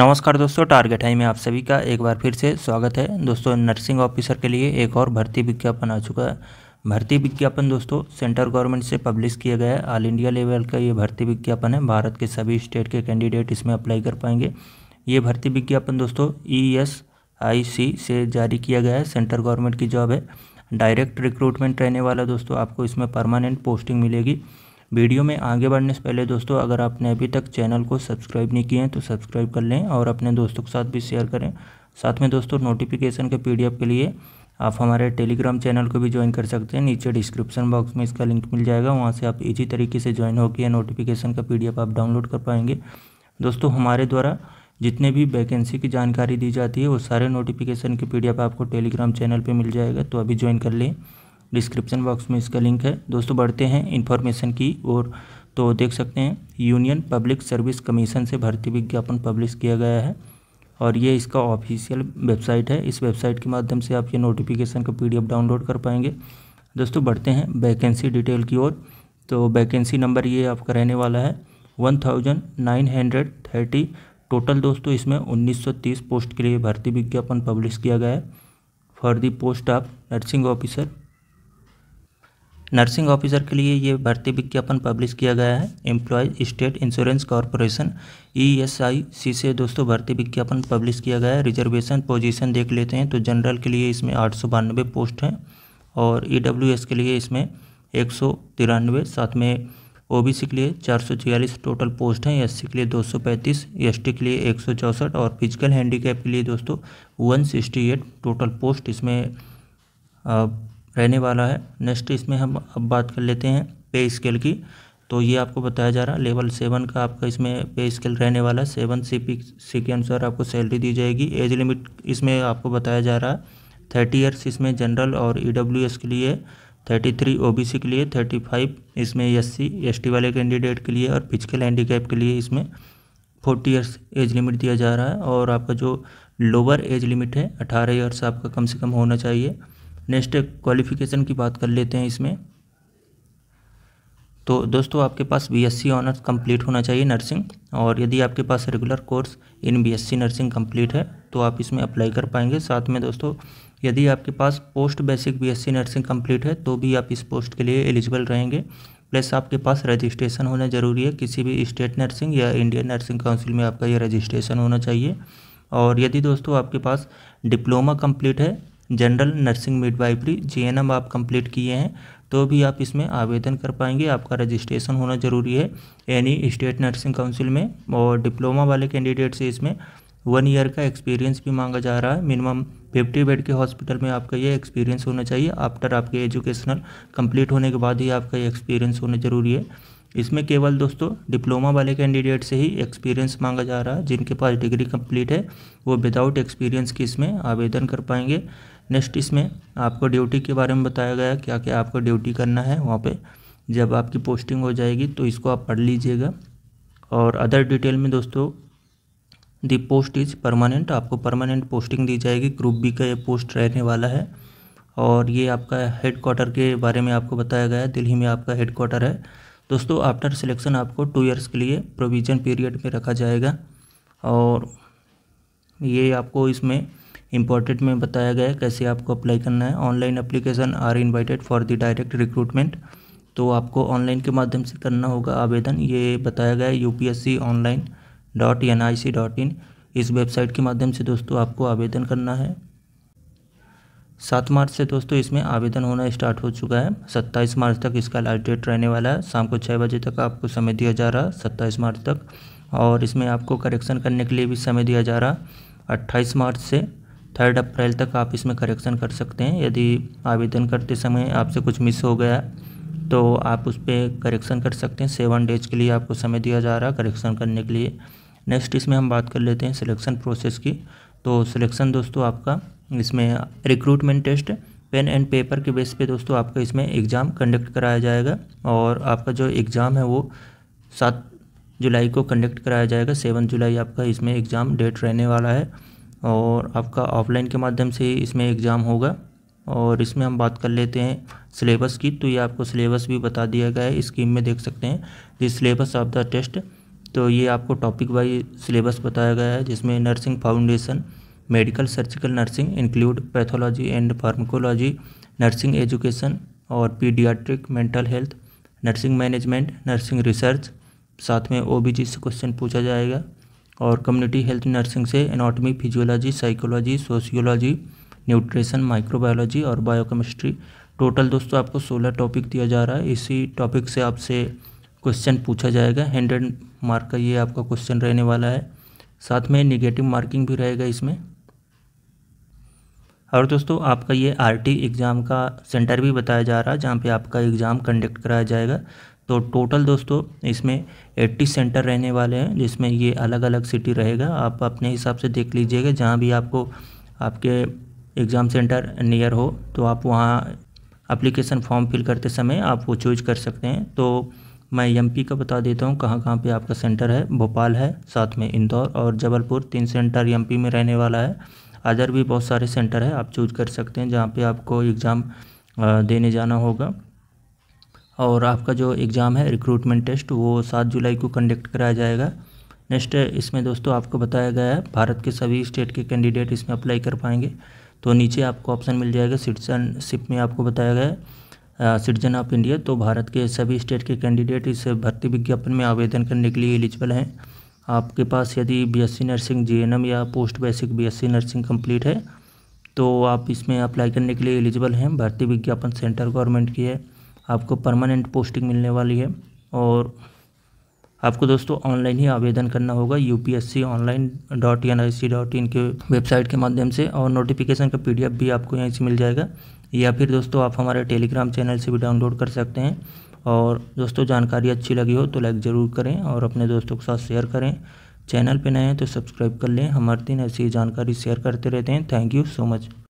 नमस्कार दोस्तों target high में आप सभी का एक बार फिर से स्वागत है दोस्तों नर्सिंग ऑफिसर के लिए एक और भर्ती विज्ञापन आ चुका है भर्ती विज्ञापन दोस्तों सेंट्रल गवर्नमेंट से पब्लिश किया गया है ऑल इंडिया लेवल का ये भर्ती विज्ञापन है भारत के सभी स्टेट के कैंडिडेट इसमें अप्लाई कर पाएंगे ये भर्ती विज्ञापन दोस्तों ई एस आई सी से जारी किया गया है सेंट्रल गवर्नमेंट की जॉब है डायरेक्ट रिक्रूटमेंट रहने वाला दोस्तों आपको इसमें परमानेंट पोस्टिंग मिलेगी वीडियो में आगे बढ़ने से पहले दोस्तों अगर आपने अभी तक चैनल को सब्सक्राइब नहीं किए हैं तो सब्सक्राइब कर लें और अपने दोस्तों के साथ भी शेयर करें साथ में दोस्तों नोटिफिकेशन के पी के लिए आप हमारे टेलीग्राम चैनल को भी ज्वाइन कर सकते हैं नीचे डिस्क्रिप्शन बॉक्स में इसका लिंक मिल जाएगा वहाँ से आप इजी तरीके से ज्वाइन होकर नोटिफिकेशन का पी आप डाउनलोड कर पाएंगे दोस्तों हमारे द्वारा जितने भी वैकेंसी की जानकारी दी जाती है वो सारे नोटिफिकेशन के पी आपको टेलीग्राम चैनल पर मिल जाएगा तो अभी ज्वाइन कर लें डिस्क्रिप्शन बॉक्स में इसका लिंक है दोस्तों बढ़ते हैं इन्फॉर्मेशन की ओर तो देख सकते हैं यूनियन पब्लिक सर्विस कमीशन से भर्ती विज्ञापन पब्लिश किया गया है और ये इसका ऑफिशियल वेबसाइट है इस वेबसाइट के माध्यम से आप ये नोटिफिकेशन का पी डाउनलोड कर पाएंगे दोस्तों बढ़ते हैं वैकेंसी डिटेल की ओर तो वैकेंसी नंबर ये आपका रहने वाला है one thousand nine hundred thirty total दोस्तों इसमें उन्नीस सौ तीस पोस्ट के लिए भर्ती विज्ञापन पब्लिश किया गया है for the post of nursing officer nursing officer के लिए ये भर्ती विज्ञापन पब्लिश किया गया है employees state insurance corporation ESIC e से दोस्तों भर्ती विज्ञापन पब्लिश किया गया है रिजर्वेशन पोजीशन देख लेते हैं तो जनरल के लिए इसमें आठ पोस्ट हैं और ई e के लिए इसमें एक साथ में ओ के लिए चार टोटल पोस्ट हैं एस के लिए दो सौ के लिए एक और फिजिकल हैंडीकैप के लिए दोस्तों वन टोटल पोस्ट इसमें रहने वाला है नेक्स्ट इसमें हम अब बात कर लेते हैं पे स्केल की तो ये आपको बताया जा रहा है लेवल सेवन का आपका इसमें पे स्केल रहने वाला है सेवन सी पी सी के अनुसार आपको सैलरी दी जाएगी एज लिमिट इसमें आपको बताया जा रहा है थर्टी ईयर्स इसमें जनरल और ई डब्ल्यू एस के लिए thirty three O B C के लिए थर्टी फाइव इसमें एस सी एस टी वाले कैंडिडेट के लिए और फिजिकल हैंडीकैप के लिए इसमें फोर्टी ईयर्स एज लिमिट दिया जा रहा है और आपका जो लोअर एज लिमिट है अठारह ईयर्स आपका कम से कम होना चाहिए नेक्स्ट क्वालिफिकेशन की बात कर लेते हैं इसमें तो दोस्तों आपके पास बीएससी ऑनर्स कंप्लीट होना चाहिए नर्सिंग और यदि आपके पास regular course in BSc nursing complete है तो आप इसमें अप्लाई कर पाएंगे साथ में दोस्तों यदि आपके पास post basic BSc nursing complete है तो भी आप इस पोस्ट के लिए एलिजिबल रहेंगे प्लस आपके पास रजिस्ट्रेशन होना ज़रूरी है किसी भी स्टेट नर्सिंग या इंडियन नर्सिंग काउंसिल में आपका यह रजिस्ट्रेशन होना चाहिए और यदि दोस्तों आपके पास डिप्लोमा कम्प्लीट है जनरल नर्सिंग मिडवाइफरी एम आप कंप्लीट किए हैं तो भी आप इसमें आवेदन कर पाएंगे आपका रजिस्ट्रेशन होना ज़रूरी है एनी स्टेट नर्सिंग काउंसिल में और डिप्लोमा वाले कैंडिडेट से इसमें वन ईयर का एक्सपीरियंस भी मांगा जा रहा है मिनिमम फिफ्टी बेड के हॉस्पिटल में आपका ये एक्सपीरियंस होना चाहिए आफ्टर आपके एजुकेशनल कंप्लीट होने के बाद ही आपका ये एक्सपीरियंस होना ज़रूरी है इसमें केवल दोस्तों डिप्लोमा वाले कैंडिडेट से ही एक्सपीरियंस मांगा जा रहा है जिनके पास डिग्री कंप्लीट है वो विदाउट एक्सपीरियंस की इसमें आवेदन कर पाएंगे नेक्स्ट इसमें आपको ड्यूटी के बारे में बताया गया क्या क्या आपको ड्यूटी करना है वहाँ पे जब आपकी पोस्टिंग हो जाएगी तो इसको आप पढ़ लीजिएगा और अदर डिटेल में दोस्तों दी पोस्ट इज परमानेंट आपको परमानेंट पोस्टिंग दी जाएगी ग्रुप बी का ये पोस्ट रहने वाला है और ये आपका हेड क्वार्टर के बारे में आपको बताया गया है दिल्ली में आपका हेड क्वार्टर है दोस्तों आफ्टर सिलेक्शन आपको टू इयर्स के लिए प्रोविज़न पीरियड में रखा जाएगा और ये आपको इसमें इम्पोर्टेंट में बताया गया है कैसे आपको अप्लाई करना है online application are invited for the direct recruitment तो आपको ऑनलाइन के माध्यम से करना होगा आवेदन ये बताया गया है U P S C online dot N I C dot in इस वेबसाइट के माध्यम से दोस्तों आपको आवेदन करना है सात मार्च से दोस्तों इसमें आवेदन होना स्टार्ट हो चुका है सत्ताईस मार्च तक इसका लास्ट डेट रहने वाला है शाम को छः बजे तक आपको समय दिया जा रहा है सत्ताईस मार्च तक और इसमें आपको करेक्शन करने के लिए भी समय दिया जा रहा अट्ठाईस मार्च से थर्ड अप्रैल तक आप इसमें करेक्शन कर सकते हैं यदि आवेदन करते समय आपसे कुछ मिस हो गया तो आप उस पर करेक्शन कर सकते हैं सेवन डेज के लिए आपको समय दिया जा रहा है करेक्शन करने के लिए नेक्स्ट इसमें हम बात कर लेते हैं सिलेक्शन प्रोसेस की तो सिलेक्शन दोस्तों आपका इसमें recruitment test pen and paper के बेस पे दोस्तों आपका इसमें एग्ज़ाम कंडक्ट कराया जाएगा और आपका जो एग्ज़ाम है वो सात जुलाई को कंडक्ट कराया जाएगा सेवन जुलाई आपका इसमें एग्ज़ाम डेट रहने वाला है और आपका ऑफलाइन के माध्यम से इसमें एग्ज़ाम होगा और इसमें हम बात कर लेते हैं सिलेबस की तो ये आपको सिलेबस भी बता दिया गया है स्कीम में देख सकते हैं the syllabus of the test तो ये आपको टॉपिक वाइज सिलेबस बताया गया है जिसमें nursing foundation medical surgical nursing include pathology and pharmacology nursing education और paediatric mental health nursing management nursing research साथ में ओ से क्वेश्चन पूछा जाएगा और कम्युनिटी हेल्थ नर्सिंग से anatomy physiology psychology sociology nutrition microbiology और बायोकेमिस्ट्री टोटल दोस्तों आपको सोलह टॉपिक दिया जा रहा है इसी टॉपिक से आपसे क्वेश्चन पूछा जाएगा हंड्रेड मार्क का ये आपका क्वेश्चन रहने वाला है साथ में निगेटिव मार्किंग भी रहेगा इसमें और दोस्तों आपका ये आरटी एग्ज़ाम का सेंटर भी बताया जा रहा है जहाँ पे आपका एग्ज़ाम कंडक्ट कराया जाएगा तो टोटल दोस्तों इसमें 80 सेंटर रहने वाले हैं जिसमें ये अलग अलग सिटी रहेगा आप अपने हिसाब से देख लीजिएगा जहाँ भी आपको आपके एग्ज़ाम सेंटर नियर हो तो आप वहाँ अप्लीकेशन फॉर्म फिल करते समय आप वो चूज कर सकते हैं तो मैं एम का बता देता हूँ कहाँ कहाँ पे आपका सेंटर है भोपाल है साथ में इंदौर और जबलपुर तीन सेंटर एम में रहने वाला है अदर भी बहुत सारे सेंटर है आप चूज कर सकते हैं जहाँ पे आपको एग्ज़ाम देने जाना होगा और आपका जो एग्ज़ाम है रिक्रूटमेंट टेस्ट वो सात जुलाई को कंडक्ट कराया जाएगा नेक्स्ट इसमें दोस्तों आपको बताया गया है भारत के सभी स्टेट के कैंडिडेट इसमें अप्लाई कर पाएंगे तो नीचे आपको ऑप्शन मिल जाएगा सिटीजनशिप में आपको बताया गया है सिटीजन ऑफ इंडिया तो भारत के सभी स्टेट के कैंडिडेट इस भर्ती विज्ञापन में आवेदन करने के लिए एलिजिबल हैं आपके पास यदि बीएससी नर्सिंग जीएनएम या post basic BSc nursing complete है तो आप इसमें अप्लाई करने के लिए एलिजिबल हैं भारतीय विज्ञापन सेंटर गवर्नमेंट की है आपको परमानेंट पोस्टिंग मिलने वाली है और आपको दोस्तों ऑनलाइन ही आवेदन करना होगा U P S C online dot N I C dot in के वेबसाइट के माध्यम से और नोटिफिकेशन का पी डी एफ भी आपको यहीं से मिल जाएगा या फिर दोस्तों आप हमारे टेलीग्राम चैनल से भी डाउनलोड कर सकते हैं और दोस्तों जानकारी अच्छी लगी हो तो लाइक ज़रूर करें और अपने दोस्तों के साथ शेयर करें चैनल पर नए हैं तो सब्सक्राइब कर लें हम हर दिन ऐसी जानकारी शेयर करते रहते हैं थैंक यू सो मच